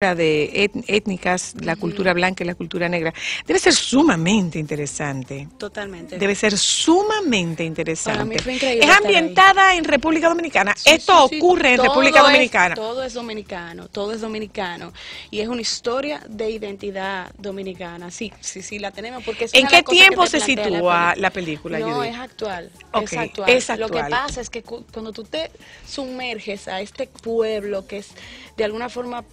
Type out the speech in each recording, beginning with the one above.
de étnicas, la cultura blanca y la cultura negra. Debe ser sumamente interesante. Totalmente. Debe ser sumamente interesante. es ambientada en República Dominicana. Esto ocurre en República Dominicana. todo es dominicano, todo es dominicano. Y es una historia de identidad dominicana. Sí, sí, sí, la tenemos. porque ¿En qué tiempo se sitúa la película? no, Es, actual, es actual. Es actual. Lo que pasa es que cuando tú te sumerges a este pueblo que es de alguna forma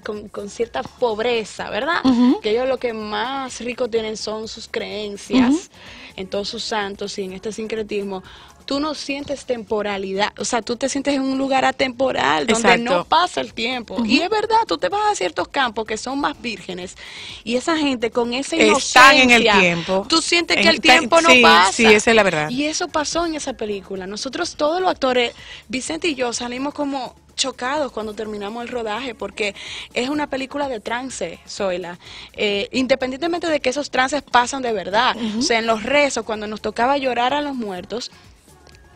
con, con, cierta pobreza, ¿verdad? Que ellos lo que más rico tienen son sus creencias en todos sus santos y en este sincretismo, tú no sientes temporalidad, o sea, tú te sientes en un lugar atemporal donde no pasa el tiempo. Y es verdad, tú te vas a ciertos campos que son más vírgenes y esa gente con ese inocencia. Están en el tiempo. Tú sientes que el tiempo no pasa. Sí, esa es la verdad. Y eso pasó en esa película. Nosotros todos los actores, Vicente y yo, salimos como chocados cuando terminamos el rodaje porque es una película de trance, Zoila. Eh, independientemente de que esos trances pasan de verdad, o sea, en los rezos, cuando nos tocaba llorar a los muertos,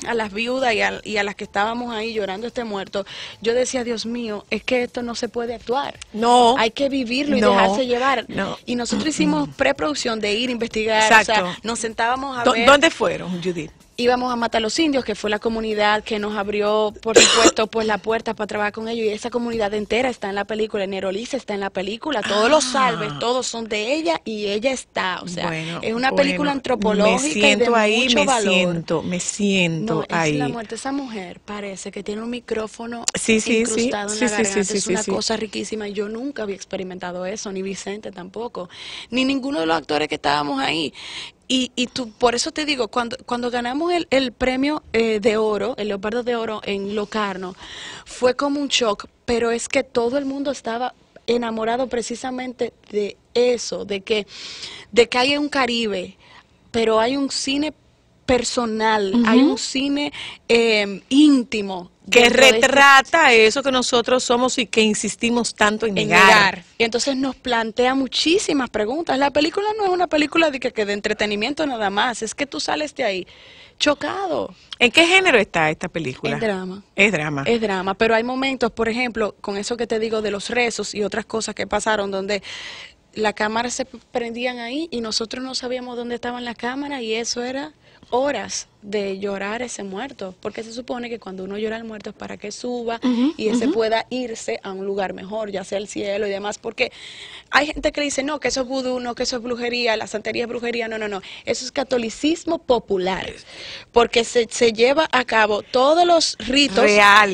a las viudas y a, las que estábamos ahí llorando este muerto, yo decía, Dios mío, es que esto no se puede actuar. No. Hay que vivirlo y dejarse llevar. Y nosotros hicimos preproducción de ir a investigar. Exacto. nos sentábamos a ver. ¿Dónde fueron, Judith? íbamos a matar a los indios, que fue la comunidad que nos abrió, por supuesto, pues la puerta para trabajar con ellos. Y esa comunidad entera está en la película, Nerolisa está en la película, todos los ah. salves, todos son de ella y ella está. O sea, es una película antropológica. Me siento ahí, me siento, me siento ahí. la muerte esa mujer parece que tiene un micrófono incrustado en la garganta. es una cosa riquísima. Yo nunca había experimentado eso, ni Vicente tampoco, ni ninguno de los actores que estábamos ahí. Y, y tú, por eso te digo, cuando, cuando ganamos el, premio eh, de oro, el Leopardo de Oro en Locarno, fue como un shock, pero es que todo el mundo estaba enamorado precisamente de eso, de que, de que hay un Caribe, pero hay un cine personal, hay un cine em, íntimo que este retrata eso que nosotros somos y que insistimos tanto en, negar. Y entonces nos plantea muchísimas preguntas. La película no es una película de, que, que de entretenimiento nada más, es que tú sales de ahí chocado. ¿En qué género está esta película? Es drama. Es drama. Es drama, pero hay momentos, por ejemplo, con eso que te digo de los rezos y otras cosas que pasaron donde la cámara se prendían ahí y nosotros no sabíamos dónde estaban las cámaras y eso era horas de llorar ese muerto, porque se supone que cuando uno llora al muerto es para que suba y ese pueda irse a un lugar mejor, ya sea el cielo y demás, porque hay gente que dice, no, que eso es vudú, no, que eso es brujería, la santería es brujería, no, no, no, eso es catolicismo popular, porque se, se lleva a cabo todos los ritos,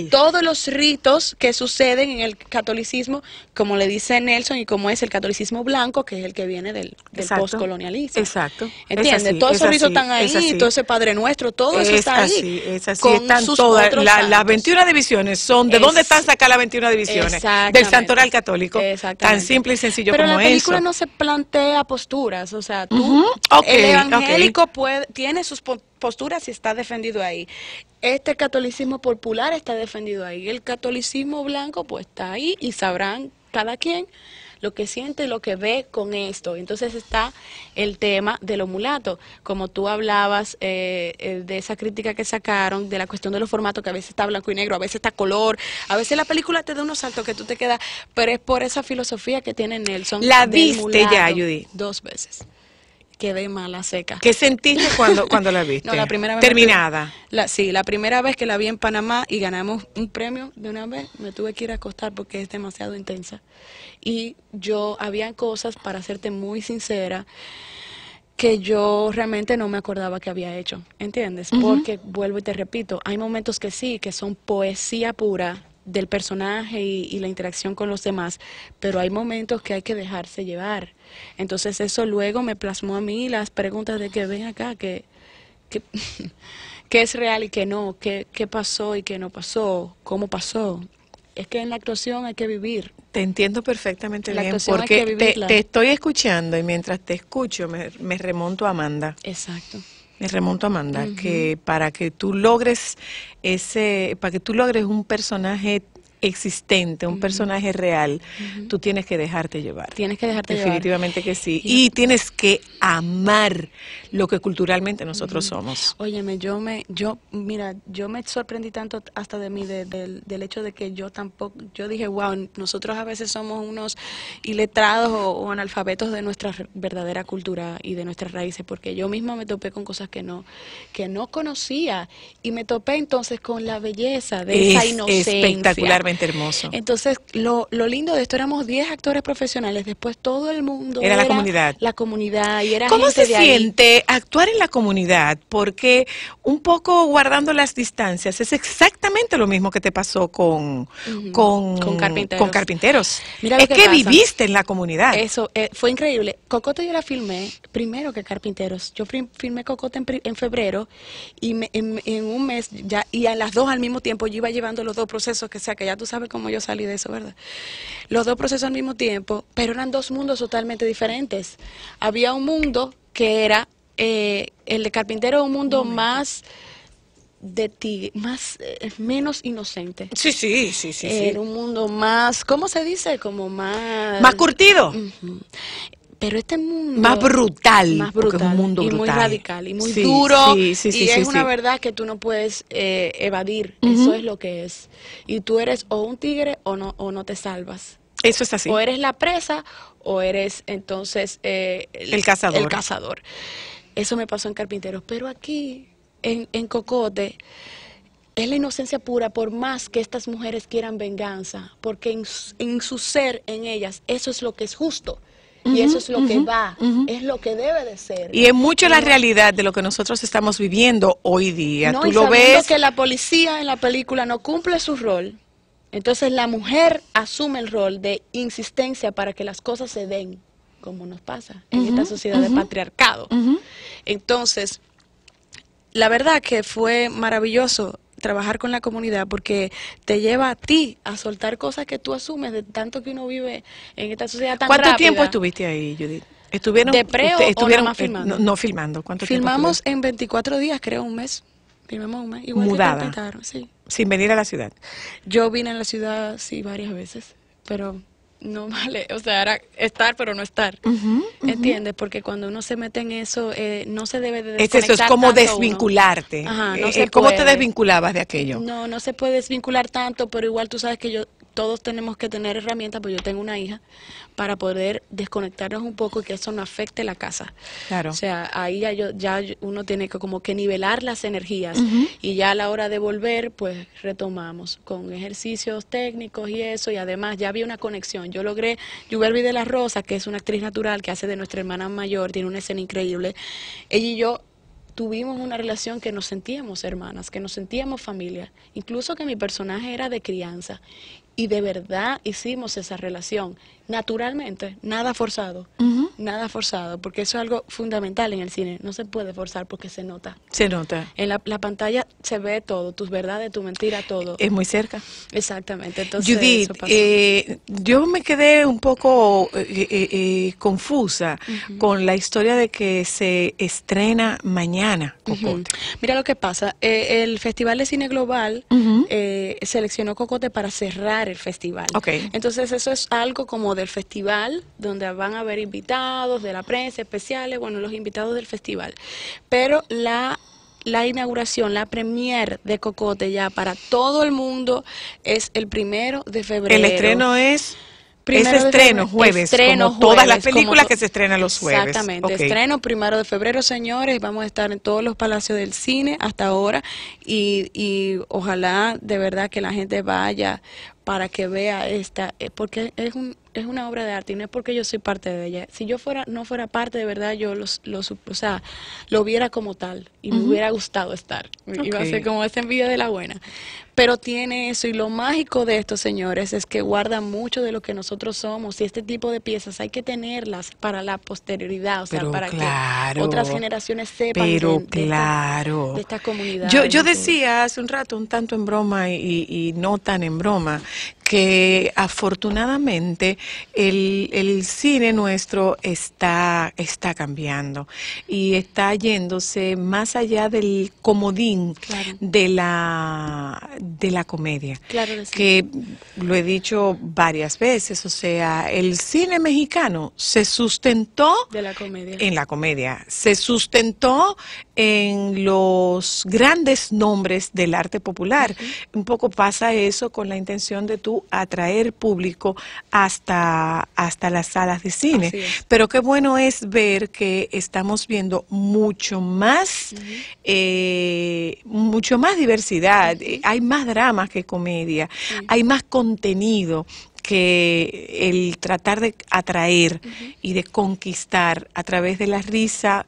todos los ritos que suceden en el catolicismo, como le dice Nelson y como es el catolicismo blanco, que es el que viene del, del postcolonialismo. Exacto. entiende todos esos ritos están ahí, entonces Padre Nuestro, todo eso está ahí. Es así, todas, las 21 divisiones son, ¿de dónde están sacadas las 21 divisiones? Del Santoral Católico. Tan simple y sencillo como eso. Pero la película no se plantea posturas, o sea, tú, el evangélico tiene sus posturas y está defendido ahí. Este catolicismo popular está defendido ahí. El catolicismo blanco pues está ahí y sabrán cada quien lo que siente, lo que ve con esto. Entonces está el tema de los mulatos, como tú hablabas eh, eh, de esa crítica que sacaron, de la cuestión de los formatos, que a veces está blanco y negro, a veces está color, a veces la película te da unos saltos que tú te quedas, pero es por esa filosofía que tiene Nelson. La viste ya, Judy. Dos veces quedé mala seca. ¿Qué sentiste cuando, cuando la viste? No, la primera Terminada. La, sí, la primera vez que la vi en Panamá y ganamos un premio de una vez, me tuve que ir a acostar porque es demasiado intensa. Y yo, había cosas, para hacerte muy sincera, que yo realmente no me acordaba que había hecho, ¿entiendes? Porque, vuelvo y te repito, hay momentos que sí, que son poesía pura, del personaje y, la interacción con los demás, pero hay momentos que hay que dejarse llevar. Entonces eso luego me plasmó a mí las preguntas de que ven acá, que, es real y que no, qué que pasó y qué no pasó, cómo pasó. Es que en la actuación hay que vivir. Te entiendo perfectamente bien, porque te, estoy escuchando y mientras te escucho me, me remonto a Amanda. Exacto. Me remonto Amanda, que para que tú logres ese, para que tú logres un personaje existente, un personaje real, tú tienes que dejarte llevar. Tienes que dejarte llevar. Definitivamente que sí. Y, tienes que amar lo que culturalmente nosotros somos. Óyeme, yo me, yo, mira, yo me sorprendí tanto hasta de mí, del, hecho de que yo tampoco, yo dije, wow, nosotros a veces somos unos iletrados o, analfabetos de nuestra verdadera cultura y de nuestras raíces, porque yo misma me topé con cosas que no, que no conocía y me topé entonces con la belleza de esa inocencia. Espectacularmente hermoso. Entonces, lo, lo lindo de esto, éramos 10 actores profesionales, después todo el mundo. Era, la comunidad. La comunidad y era ¿Cómo se siente actuar en la comunidad? Porque un poco guardando las distancias, es exactamente lo mismo que te pasó con, con, con, carpinteros. es que, viviste en la comunidad. Eso eh, fue increíble. Cocote yo la filmé primero que Carpinteros. Yo filmé Cocote en, febrero y en, un mes ya y a las dos al mismo tiempo yo iba llevando los dos procesos, que sea que ya tú sabes cómo yo salí de eso, ¿verdad? Los dos procesos al mismo tiempo, pero eran dos mundos totalmente diferentes. Había un mundo que era eh, el de Carpintero, un mundo más de ti, más, eh, menos inocente. Sí, sí, sí, sí. Era un mundo más, ¿cómo se dice? Como más... Más curtido pero este mundo más brutal, más brutal un mundo y muy radical y muy duro y es una verdad que tú no puedes eh, evadir eso es lo que es y tú eres o un tigre o no o no te salvas eso es así o eres la presa o eres entonces eh, el, cazador el cazador eso me pasó en Carpinteros pero aquí en, Cocote es la inocencia pura, por más que estas mujeres quieran venganza, porque en, en, su ser, en ellas, eso es lo que es justo y eso es lo que va, es lo que debe de ser. Y es mucho la realidad de lo que nosotros estamos viviendo hoy día. Tú lo ves que la policía en la película no cumple su rol. Entonces la mujer asume el rol de insistencia para que las cosas se den como nos pasa en esta sociedad de patriarcado. Entonces, la verdad que fue maravilloso trabajar con la comunidad porque te lleva a ti a soltar cosas que tú asumes de tanto que uno vive en esta sociedad tan ¿Cuánto tiempo estuviste ahí, Judith? ¿Estuvieron, ¿De estuvieron, eh, filmando? No, filmando. ¿Cuánto Filmamos en 24 días, creo, un mes. Filmamos un mes. Mudada. Sin venir a la ciudad. Yo vine a la ciudad, sí, varias veces, pero no vale, o sea, era estar pero no estar, ¿entiendes? Porque cuando uno se mete en eso, eh, no se debe de Es eso, es como desvincularte. Ajá, no eh, ¿Cómo te desvinculabas de aquello? No, no se puede desvincular tanto, pero igual tú sabes que yo todos tenemos que tener herramientas, pues yo tengo una hija, para poder desconectarnos un poco y que eso no afecte la casa. Claro. O sea, ahí ya, uno tiene que como que nivelar las energías y ya a la hora de volver, pues retomamos con ejercicios técnicos y eso, y además ya había una conexión. Yo logré, Juberbi de la Rosa, que es una actriz natural que hace de nuestra hermana mayor, tiene una escena increíble, ella y yo tuvimos una relación que nos sentíamos hermanas, que nos sentíamos familia, incluso que mi personaje era de crianza, y de verdad hicimos esa relación naturalmente, nada forzado, nada forzado, porque eso es algo fundamental en el cine, no se puede forzar porque se nota. Se nota. En la, pantalla se ve todo, tus verdades, tu mentira, todo. Es muy cerca. Exactamente, entonces eh, yo me quedé un poco eh, eh, confusa con la historia de que se estrena mañana. Cocote. Mira lo que pasa, el Festival de Cine Global seleccionó Cocote para cerrar el festival. Entonces eso es algo como de el festival, donde van a haber invitados de la prensa, especiales, bueno, los invitados del festival. Pero la la inauguración, la premier de Cocote ya para todo el mundo es el primero de febrero. El estreno es... es estreno, jueves, estreno todas las películas que se estrenan los jueves. Exactamente, estreno primero de febrero, señores, vamos a estar en todos los palacios del cine hasta ahora y, y ojalá de verdad que la gente vaya para que vea esta, eh, porque es un, es una obra de arte y no es porque yo soy parte de ella. Si yo fuera no fuera parte de verdad, yo los, los o sea, lo viera como tal y me hubiera gustado estar. Iba a ser como ese envidia de la buena pero tiene eso. Y lo mágico de esto, señores, es que guardan mucho de lo que nosotros somos. Y este tipo de piezas hay que tenerlas para la posterioridad, o sea, para que otras generaciones sepan pero de, claro. comunidad. Yo, yo decía hace un rato, un tanto en broma y, y no tan en broma, que afortunadamente el, el, cine nuestro está, está cambiando y está yéndose más allá del comodín de la de la comedia. Claro que, lo he dicho varias veces, o sea, el cine mexicano se sustentó en la comedia, se sustentó en los grandes nombres del arte popular. Un poco pasa eso con la intención de tú atraer público hasta, hasta las salas de cine. Pero qué bueno es ver que estamos viendo mucho más, eh, mucho más diversidad. Hay más dramas que comedia, hay más contenido que el tratar de atraer y de conquistar a través de la risa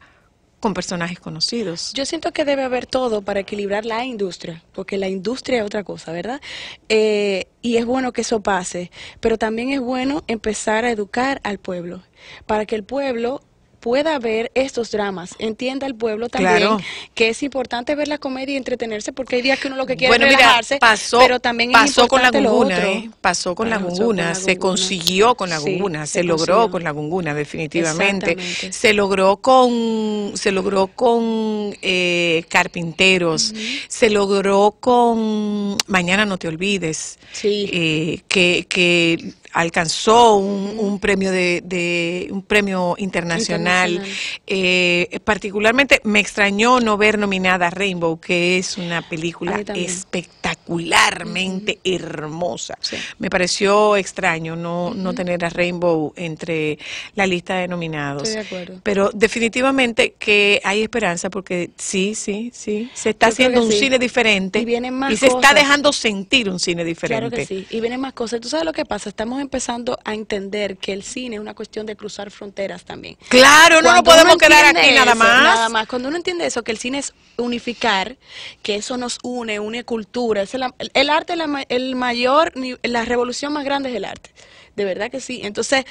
con personajes conocidos. Yo siento que debe haber todo para equilibrar la industria, porque la industria es otra cosa, ¿verdad? Eh, y es bueno que eso pase, pero también es bueno empezar a educar al pueblo, para que el pueblo pueda ver estos dramas. Entienda el pueblo también que es importante ver la comedia y entretenerse porque hay días que uno lo que quiere es relajarse, pasó, pero también pasó, con la gunguna, ¿eh? pasó con la se consiguió con la gunguna, se, logró con la gunguna definitivamente. Se logró con se logró con eh, carpinteros, se logró con mañana no te olvides. Eh, que que alcanzó un, premio de, un premio internacional. Eh, particularmente me extrañó no ver nominada Rainbow, que es una película espectacularmente hermosa. Me pareció extraño no, no tener a Rainbow entre la lista de nominados. Pero definitivamente que hay esperanza porque sí, sí, sí, se está haciendo un cine diferente y, se está dejando sentir un cine diferente. Claro que sí, y vienen más cosas. ¿Tú sabes lo que pasa? Estamos empezando a entender que el cine es una cuestión de cruzar fronteras también. Claro, no nos podemos quedar aquí nada más. Nada más. Cuando uno entiende eso, que el cine es unificar, que eso nos une, une cultura. el, arte, es el mayor, la revolución más grande es el arte. De verdad que sí. Entonces,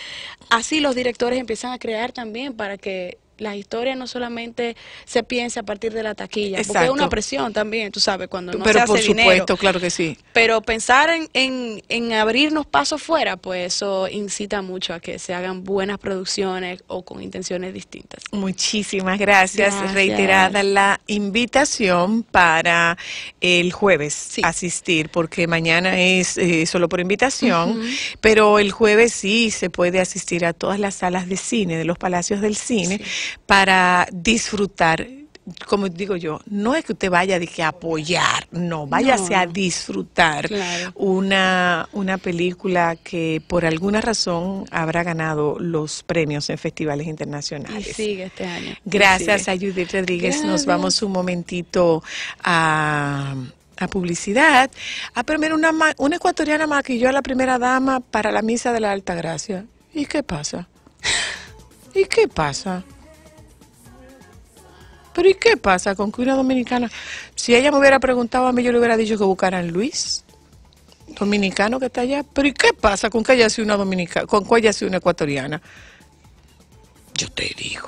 así los directores empiezan a crear también para que la historia no solamente se piensa a partir de la taquilla, porque es una presión también, tú sabes, cuando no se hace Pero por supuesto, claro que sí. Pero pensar en, en, en abrirnos pasos fuera, pues eso incita mucho a que se hagan buenas producciones o con intenciones distintas. Muchísimas gracias. Reiterada la invitación para el jueves asistir, porque mañana es eh, solo por invitación, pero el jueves sí se puede asistir a todas las salas de cine, de los palacios del cine para disfrutar como digo yo, no es que usted vaya de apoyar, no, váyase a disfrutar una, una película que por alguna razón habrá ganado los premios en festivales internacionales. este año. Gracias a Judith Rodríguez, nos vamos un momentito a a publicidad. a pero una, una ecuatoriana maquilló a la primera dama para la misa de la Alta Gracia. ¿Y qué pasa? ¿Y qué pasa? Pero ¿y qué pasa con que una dominicana, si ella me hubiera preguntado a mí, yo le hubiera dicho que buscaran Luis, dominicano que está allá. Pero ¿y qué pasa con que ella sido una dominicana, con sido una ecuatoriana? Yo te digo.